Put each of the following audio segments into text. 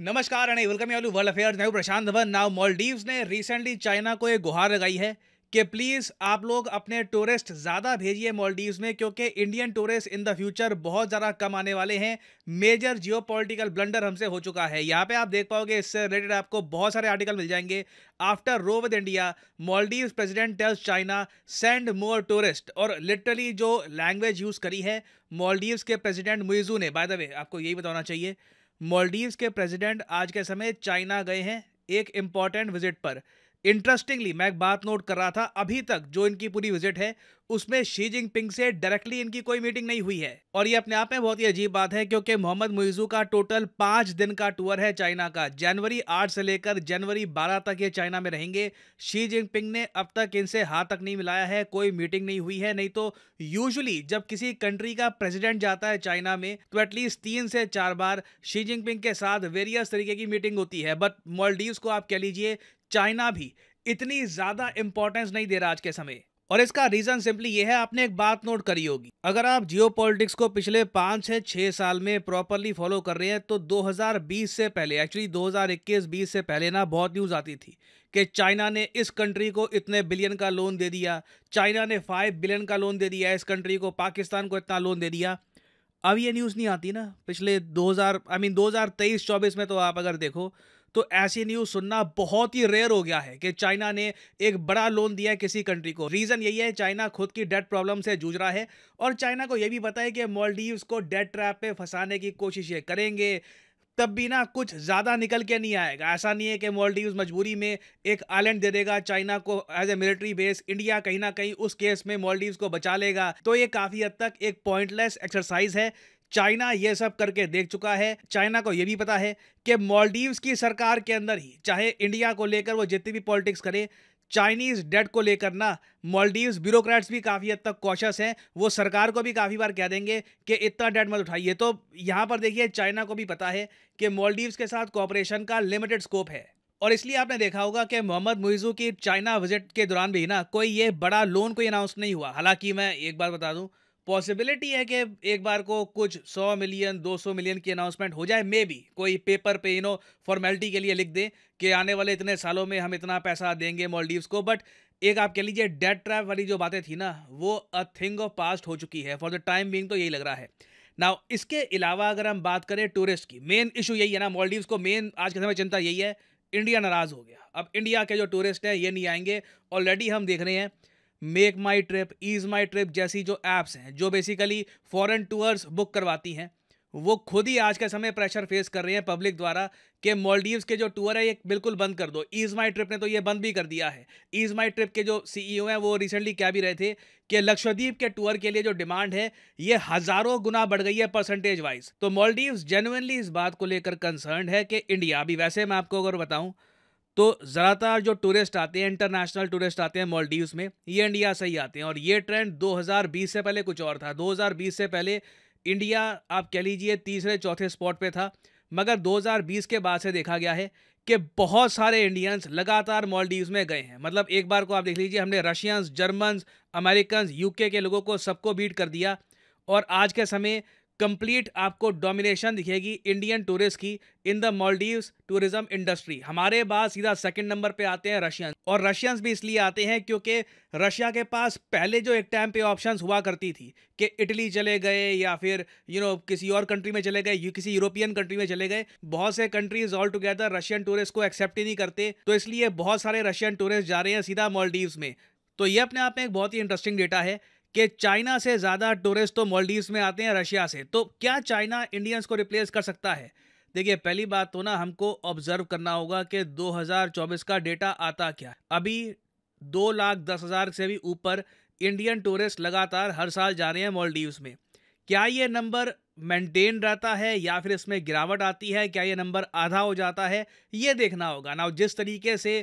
नमस्कार and welcome you world affairs मैं Prashant Dhawan now Maldives ने रिसेंटली चाइना को एक गुहार लगाई है कि प्लीज़ आप लोग अपने टूरिस्ट ज़्यादा भेजिए मॉलडीव्स में क्योंकि Indian tourist in the future बहुत ज़्यादा कम आने वाले हैं मेजर जियो ब्लंडर हमसे हो चुका है यहाँ पे आप देख पाओगे इससे रिलेटेड आपको बहुत सारे आर्टिकल मिल जाएंगे after row with India Maldives president tells China send more tourist और लिटरली जो लैंग्वेज यूज़ करी है मॉलडीव्स के प्रेजिडेंट मुइजू ने बाय द वे आपको यही बताना चाहिए मॉलडीव्स के प्रेसिडेंट आज के समय चाइना गए हैं एक इम्पॉर्टेंट विजिट पर इंटरेस्टिंगली मैं एक बात नोट कर रहा था अभी तक जो इनकी पूरी विजिट है उसमें शी जिनपिंग से डायरेक्टली इनकी कोई मीटिंग नहीं हुई है और ये अपने आप में बहुत ही अजीब बात है क्योंकि मोहम्मद मुइजू का टोटल पांच दिन का टूर है चाइना का जनवरी आठ से लेकर जनवरी बारह तक ये चाइना में रहेंगे शी जिनपिंग ने अब तक इनसे हाथ तक नहीं मिलाया है कोई मीटिंग नहीं हुई है नहीं तो यूजली जब किसी कंट्री का प्रेसिडेंट जाता है चाइना में तो एटलीस्ट तीन से चार बार शी जिनपिंग के साथ वेरियस तरीके की मीटिंग होती है बट मॉलडीव को आप कह लीजिए चाइना भी इतनी ज़्यादा इंपॉर्टेंस नहीं दे रहा आज के समय और इसका रीज़न सिंपली ये है आपने एक बात नोट करी होगी अगर आप जियो को पिछले पांच से छह साल में प्रॉपरली फॉलो कर रहे हैं तो 2020 से पहले एक्चुअली 2021-20 से पहले ना बहुत न्यूज़ आती थी कि चाइना ने इस कंट्री को इतने बिलियन का लोन दे दिया चाइना ने फाइव बिलियन का लोन दे दिया इस कंट्री को पाकिस्तान को इतना लोन दे दिया अब ये न्यूज़ नहीं आती ना पिछले दो आई मीन 2023-24 में तो आप अगर देखो तो ऐसी न्यूज़ सुनना बहुत ही रेयर हो गया है कि चाइना ने एक बड़ा लोन दिया है किसी कंट्री को रीज़न यही है चाइना खुद की डेट प्रॉब्लम से जूझ रहा है और चाइना को यह भी पता है कि मॉलडीव को डेट ट्रैप पे फंसाने की कोशिशें करेंगे तब भी ना कुछ ज़्यादा निकल के नहीं आएगा ऐसा नहीं है कि मॉलडीव मजबूरी में एक आइलैंड दे देगा चाइना को as a military base India कहीं ना कहीं उस केस में मॉलडीव को बचा लेगा तो ये काफ़ी हद तक एक पॉइंटलेस एक्सरसाइज है चाइना ये सब करके देख चुका है चाइना को यह भी पता है कि मॉलडीव्स की सरकार के अंदर ही चाहे इंडिया को लेकर वो जितनी भी पॉलिटिक्स करे चाइनीज डेट को लेकर ना मॉलडीव्स ब्यूरोक्रेट्स भी काफ़ी हद तक कॉशस हैं वो सरकार को भी काफ़ी बार कह देंगे कि इतना डेट मत उठाइए तो यहाँ पर देखिए चाइना को भी पता है कि मॉलडीव्स के साथ कॉपरेशन का लिमिटेड स्कोप है और इसलिए आपने देखा होगा कि मोहम्मद मुइजू की चाइना विजिट के दौरान भी ना कोई ये बड़ा लोन कोई अनाउंस नहीं हुआ हालांकि मैं एक बार बता दूं पॉसिबिलिटी है कि एक बार को कुछ 100 मिलियन 200 मिलियन की अनाउंसमेंट हो जाए मे बी कोई पेपर पे यू नो फॉर्मेलिटी के लिए लिख दें कि आने वाले इतने सालों में हम इतना पैसा देंगे मॉलडीव्स को बट एक आप कह लीजिए डेट ट्रैप वाली जो बातें थी ना वो अ थिंग ऑफ पास्ट हो चुकी है फॉर द टाइम बींग तो यही लग रहा है ना इसके अलावा अगर हम बात करें टूरिस्ट की मेन इशू यही है ना मॉलडीव्स को मेन आज के समय चिंता यही है इंडिया नाराज़ हो गया अब इंडिया के जो टूरिस्ट हैं ये नहीं आएंगे ऑलरेडी हम देख रहे हैं make my trip ease my trip जैसी जो ऐप्स हैं जो बेसिकली फॉरेन टूर्स बुक करवाती हैं वो खुद ही आज के समय प्रेशर फेस कर रहे हैं पब्लिक द्वारा कि मॉलडीव्स के जो टूर है ये बिल्कुल बंद कर दो ईज़ माई ट्रिप ने तो ये बंद भी कर दिया है ईज़ माई ट्रिप के जो सीईओ हैं वो रिसेंटली क्या भी रहे थे कि लक्षद्वीप के टूर के लिए जो डिमांड है ये हज़ारों गुना बढ़ गई है परसेंटेज वाइज तो मॉलडीव्स जेनुअनली इस बात को लेकर कंसर्न है कि इंडिया अभी वैसे मैं आपको अगर बताऊँ तो ज़्यादातर जो टूरिस्ट आते हैं इंटरनेशनल टूरिस्ट आते हैं मॉलडीव्स में ये इंडिया से ही आते हैं और ये ट्रेंड 2020 से पहले कुछ और था 2020 से पहले इंडिया आप कह लीजिए तीसरे चौथे स्पॉट पे था मगर 2020 के बाद से देखा गया है कि बहुत सारे इंडियंस लगातार मॉलडीव्स में गए हैं मतलब एक बार को आप देख लीजिए हमने रशियंस जर्मन्स अमेरिकन यूके के लोगों को सबको बीट कर दिया और आज के समय कंप्लीट आपको डोमिनेशन दिखेगी इंडियन टूरिस्ट की in the Maldives tourism industry हमारे बाद सीधा सेकंड नंबर पे आते हैं रशियन और रशियंस भी इसलिए आते हैं क्योंकि रशिया के पास पहले जो एक टाइम पे ऑप्शंस हुआ करती थी कि इटली चले गए या फिर यू you नो know, किसी और कंट्री में चले गए किसी यूरोपियन कंट्री में चले गए बहुत से countries all together Russian tourist को एक्सेप्ट ही नहीं करते तो इसलिए बहुत सारे रशियन टूरिस्ट जा रहे हैं सीधा मॉलडीव्स में तो ये अपने आप में एक बहुत ही इंटरेस्टिंग डेटा है कि चाइना से ज़्यादा टूरिस्ट तो मॉलडीव्स में आते हैं रशिया से तो क्या चाइना इंडियंस को रिप्लेस कर सकता है देखिए पहली बात तो ना हमको ऑब्जर्व करना होगा कि 2024 का डेटा आता क्या अभी दो लाख दस हज़ार से भी ऊपर इंडियन टूरिस्ट लगातार हर साल जा रहे हैं मॉलडीव्स में क्या ये नंबर मेंटेन रहता है या फिर इसमें गिरावट आती है क्या ये नंबर आधा हो जाता है ये देखना होगा ना जिस तरीके से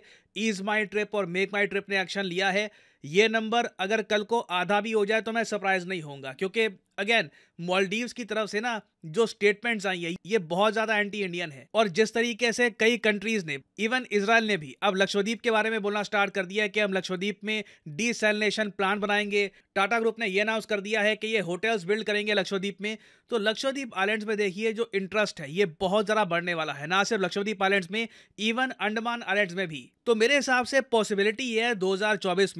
ईज माई ट्रिप और मेक माई ट्रिप ने एक्शन लिया है ये नंबर अगर कल को आधा भी हो जाए तो मैं सरप्राइज नहीं होऊंगा क्योंकि अगेन मॉलडीव्स की तरफ से ना जो स्टेटमेंट्स आई है ये बहुत ज्यादा एंटी इंडियन है और जिस तरीके से कई कंट्रीज ने इवन इसराइल ने भी अब लक्षद्वीप के बारे में बोलना स्टार्ट कर दिया है कि हम लक्षद्वीप में डीसेलिनेशन प्लान बनाएंगे टाटा ग्रुप ने यह अनाउंस कर दिया है कि ये होटल्स बिल्ड करेंगे लक्षद्वीप में तो लक्षद्वीप आइलैंड्स में देखिए जो इंटरेस्ट है ये बहुत ज़्यादा बढ़ने वाला है ना सिर्फ लक्षद्वीप आइलैंड्स में इवन अंडमान आइलैंड्स में भी तो मेरे हिसाब से पॉसिबिलिटी ये है दो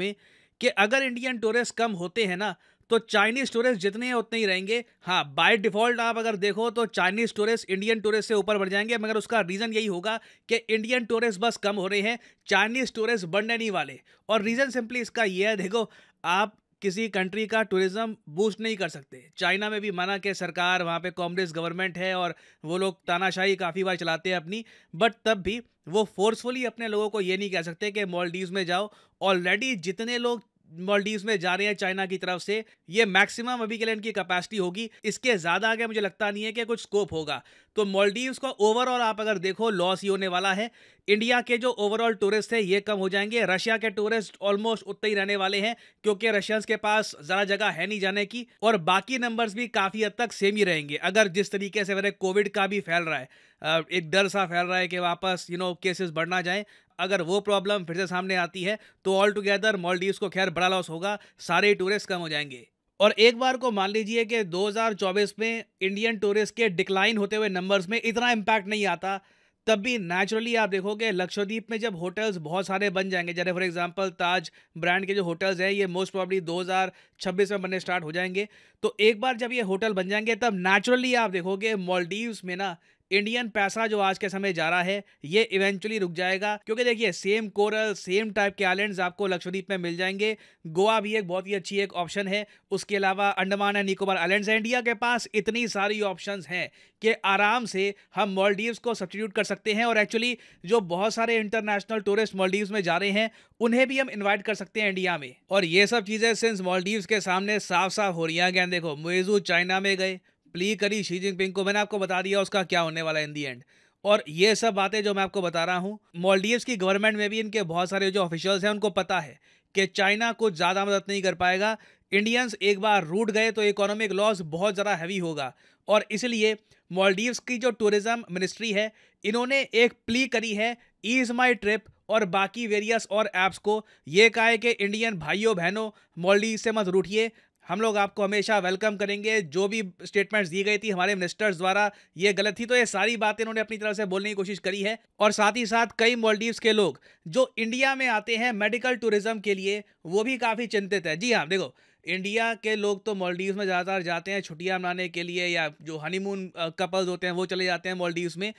में कि अगर इंडियन टूरिस्ट कम होते हैं ना तो चाइनीज़ टूरिस्ट जितने हैं उतने ही रहेंगे हाँ बाय डिफ़ॉल्ट आप अगर देखो तो चाइनीज़ टूरिस्ट इंडियन टूरिस्ट से ऊपर बढ़ जाएंगे मगर उसका रीज़न यही होगा कि इंडियन टूरिस्ट बस कम हो रहे हैं चाइनीज़ टूरिस्ट बढ़ने नहीं वाले और रीज़न सिंपली इसका यह है देखो आप किसी कंट्री का टूरिज़्म बूस्ट नहीं कर सकते चाइना में भी माना कि सरकार वहाँ पे कांग्रेस गवर्नमेंट है और वो लोग तानाशाही काफ़ी बार चलाते हैं अपनी बट तब भी वो फोर्सफुली अपने लोगों को ये नहीं कह सकते कि मॉलडीव में जाओ ऑलरेडी जितने लोग मॉलडीव में जा रहे हैं चाइना की तरफ से ये मैक्सिमम अभी के लिए इनकी कैपेसिटी होगी इसके ज़्यादा आगे मुझे लगता नहीं है कि कुछ स्कोप होगा तो मॉलडीव का ओवरऑल आप अगर देखो लॉस ही होने वाला है इंडिया के जो ओवरऑल टूरिस्ट है ये कम हो जाएंगे रशिया के टूरिस्ट ऑलमोस्ट उतने ही रहने वाले हैं क्योंकि रशियंस के पास ज़्यादा जगह है नहीं जाने की और बाकी नंबर्स भी काफ़ी हद तक सेम ही रहेंगे अगर जिस तरीके से मेरे कोविड का भी फैल रहा है एक डर सा फैल रहा है कि वापस यू नो केसेस बढ़ना जाए अगर वो प्रॉब्लम फिर से सामने आती है तो ऑल टुगेदर मॉलडीव्स को खैर बड़ा लॉस होगा सारे टूरिस्ट कम हो जाएंगे और एक बार को मान लीजिए कि 2024 में इंडियन टूरिस्ट के डिक्लाइन होते हुए नंबर्स में इतना इम्पैक्ट नहीं आता तब भी नेचुरली आप देखोगे लक्षद्वीप में जब होटल्स बहुत सारे बन जाएंगे जैसे फॉर एग्जांपल ताज ब्रांड के जो होटल्स हैं ये मोस्ट प्रॉब्ली 2026 में बनने स्टार्ट हो जाएंगे तो एक बार जब ये होटल बन जाएंगे तब नेचुरली आप देखोगे मॉलडीव्स में ना इंडियन पैसा जो आज के समय जा रहा है ये इवेंचुअली रुक जाएगा क्योंकि देखिए सेम कोरल सेम टाइप के आइलैंड आपको लक्षद्वीप में मिल जाएंगे गोवा भी एक बहुत ही अच्छी एक ऑप्शन है उसके अलावा Andaman and Nicobar island India के पास इतनी सारी ऑप्शन हैं कि आराम से हम मॉलडीव्स को सब्सटीट्यूट कर सकते हैं और एक्चुअली जो बहुत सारे इंटरनेशनल टूरिस्ट मॉलडीव में जा रहे हैं उन्हें भी हम इन्वाइट कर सकते हैं इंडिया में और ये सब चीज़ें सिंस मॉलडीव्स के सामने साफ साफ हो रही हैं देखो मुइजू चाइना में गए प्ली करी शी जिनपिंग को मैंने आपको बता दिया उसका क्या होने वाला इन दी एंड और ये सब बातें जो मैं आपको बता रहा हूँ मॉलडीव्स की गवर्नमेंट में भी इनके बहुत सारे जो ऑफिशियल्स हैं उनको पता है कि चाइना कुछ ज़्यादा मदद नहीं कर पाएगा इंडियंस एक बार रूट गए तो इकोनॉमिक लॉस बहुत ज़्यादा हैवी होगा और इसलिए मॉलडीव्स की जो टूरिज़्म मिनिस्ट्री है इन्होंने एक प्ली करी है ईज माई ट्रिप और बाकी वेरियस और ऐप्स को ये कहा है कि इंडियन भाइयों बहनों मॉलडीव से मत रूठिए हम लोग आपको हमेशा वेलकम करेंगे जो भी स्टेटमेंट्स दी गई थी हमारे मिनिस्टर्स द्वारा ये गलत थी तो ये सारी बातें उन्होंने अपनी तरफ से बोलने की कोशिश करी है और साथ ही साथ कई मॉलडीव्स के लोग जो इंडिया में आते हैं मेडिकल टूरिज्म के लिए वो भी काफ़ी चिंतित है जी हाँ देखो इंडिया के लोग तो मॉलडीव्स में ज़्यादातर जाते हैं छुट्टियाँ मनाने के लिए या जो हनीमून कपल्स होते हैं वो चले जाते हैं मॉलडीव्स में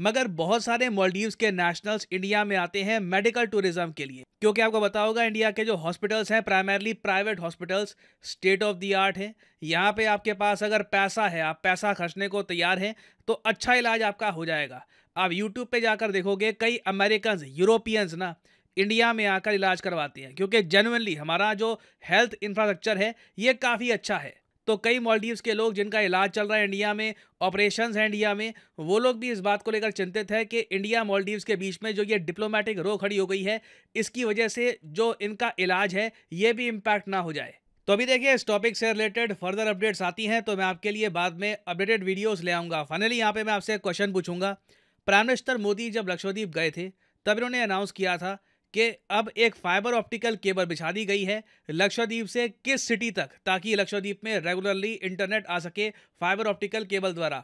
मगर बहुत सारे मॉलडीव्स के नेशनल्स इंडिया में आते हैं मेडिकल टूरिज्म के लिए क्योंकि आपको बता होगा इंडिया के जो हॉस्पिटल्स हैं primarily private hospitals state of the art हैं यहाँ पे आपके पास अगर पैसा है आप पैसा खर्चने को तैयार हैं तो अच्छा इलाज आपका हो जाएगा आप यूट्यूब पर जाकर देखोगे कई अमेरिकन यूरोपियंस ना इंडिया में आकर इलाज करवाते हैं क्योंकि जेनुअनली हमारा जो हेल्थ इंफ्रास्ट्रक्चर है ये काफ़ी अच्छा है तो कई मॉलडीव्स के लोग जिनका इलाज चल रहा है इंडिया में ऑपरेशंस हैं इंडिया में वो लोग भी इस बात को लेकर चिंतित है कि इंडिया मॉलडीव्स के बीच में जो ये डिप्लोमेटिक रो खड़ी हो गई है इसकी वजह से जो इनका इलाज है ये भी इम्पैक्ट ना हो जाए तो अभी देखिए इस टॉपिक से रिलेटेड फर्दर अपडेट्स आती हैं तो मैं आपके लिए बाद में अपडेटेड वीडियोस ले आऊँगा फाइनली यहाँ पे मैं आपसे क्वेश्चन पूछूंगा प्राइम मिनिस्टर मोदी जब लक्षद्वीप गए थे तब इन्होंने अनाउंस किया था कि अब एक फाइबर ऑप्टिकल केबल बिछा दी गई है लक्षद्वीप से किस सिटी तक ताकि लक्षद्वीप में रेगुलरली इंटरनेट आ सके फाइबर ऑप्टिकल केबल द्वारा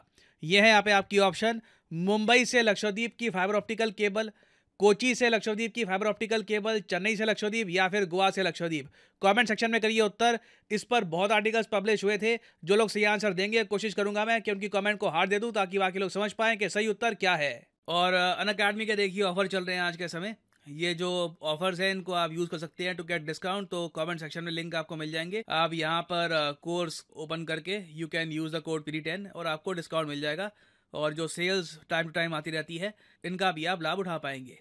यह है यहाँ पे आपकी ऑप्शन मुंबई से लक्षद्वीप की फाइबर ऑप्टिकल केबल कोची से लक्षद्वीप की फाइबर ऑप्टिकल केबल चेन्नई से लक्षद्वीप या फिर गोवा से लक्षद्वीप कमेंट सेक्शन में करिए उत्तर इस पर बहुत आर्टिकल्स पब्लिश हुए थे जो लोग सही आंसर देंगे कोशिश करूंगा मैं कि उनकी कमेंट को हार दे दूं ताकि बाकी लोग समझ पाएं कि सही उत्तर क्या है और अन अकेडमी के देखिए ऑफर चल रहे हैं आज के समय ये जो ऑफर्स हैं इनको आप यूज कर सकते हैं टू गेट डिस्काउंट तो कमेंट सेक्शन में लिंक आपको मिल जाएंगे आप यहाँ पर कोर्स uh, ओपन करके you can use the code P ten और आपको डिस्काउंट मिल जाएगा और जो सेल्स टाइम टू टाइम आती रहती है इनका भी आप लाभ उठा पाएंगे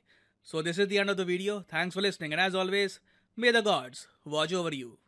so this is the end of the video thanks for listening and as always may the gods watch over you